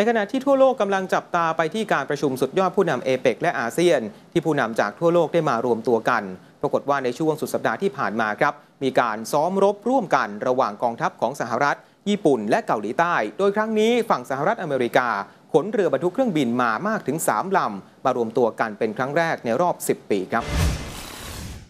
ในขณะที่ทั่วโลกกำลังจับตาไปที่การประชุมสุดยอดผู้นำเอเปกและอาเซียน ที่ผู้นำจากทั่วโลกได้มารวมตัวกัน ปรากฏว่าในช่วงสุดสัปดาห์ที่ผ่านมาครับ มีการซ้อมรบร่วมกันระหว่างกองทัพของสหรัฐ ญี่ปุ่นและเกาหลีใต้ โดยครั้งนี้ฝั่งสหรัฐอเมริกาขนเรือบรรทุกเครื่องบินมามากถึง3ลำมารวมตัวกันเป็นครั้งแรกในรอบ 10 ปีครับ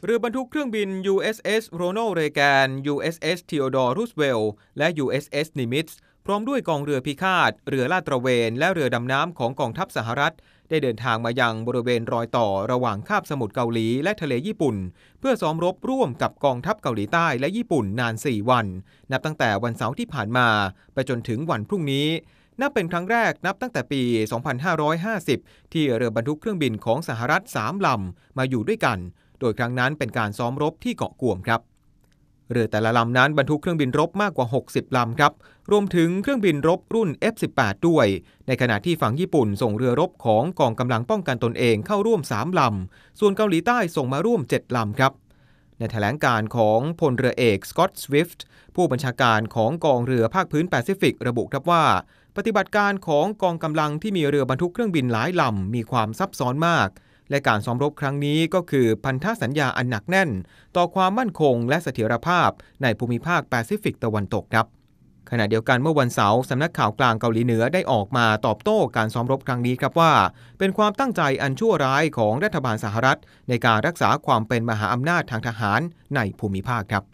เรือบรรทุกเครื่องบิน USS Ronald Reagan USS Theodore Roosevelt และ USS Nimitz พร้อมด้วยกองเรือพิฆาต เรือลาดตระเวนและเรือดำน้ำของกองทัพสหรัฐ ได้เดินทางมายังบริเวณรอยต่อระหว่างคาบสมุทรเกาหลีและทะเลญี่ปุ่น เพื่อซ้อมรบร่วมกับกองทัพเกาหลีใต้และญี่ปุ่นนาน 4 วันนับตั้งแต่วันเสาร์ที่ผ่านมา ไปจนถึงวันพรุ่งนี้ นับเป็นครั้งแรกนับตั้งแต่ปี 2550 ที่เรือบรรทุกเครื่องบินของสหรัฐ3ลำมาอยู่ด้วยกัน โดยครั้งนั้นเป็นการซ้อมรบที่เกาะกวมครับเรือแต่ละลำนั้นบรรทุกเครื่องบินรบมากกว่า 60 ลำครับ รวมถึงเครื่องบินรบรุ่น F-18 ด้วย ในขณะที่ฝั่งญี่ปุ่นส่งเรือรบของกองกำลังป้องกันตนเองเข้าร่วม 3 ลำ ส่วนเกาหลีใต้ส่งมาร่วม 7 ลำครับ ในแถลงการของพลเรือเอกสกอตสวิฟต์ผู้บัญชาการของกองเรือภาคพื้นแปซิฟิก ระบุครับว่า ปฏิบัติการของกองกำลังที่มีเรือบรรทุกเครื่องบินหลายลำมีความซับซ้อนมากและการซ้อมรบครั้งนี้ก็คือพันธสัญญาอันหนักแน่น ต่อความมั่นคงและเสถียรภาพในภูมิภาคแปซิฟิกตะวันตกครับ ขณะเดียวกันเมื่อวันเสาร์สำนักข่าวกลางเกาหลีเหนือได้ออกมาตอบโต้การซ้อมรบครั้งนี้ครับว่า เป็นความตั้งใจอันชั่วร้ายของรัฐบาลสหรัฐ ในการรักษาความเป็นมหาอำนาจทางทหารในภูมิภาคครับ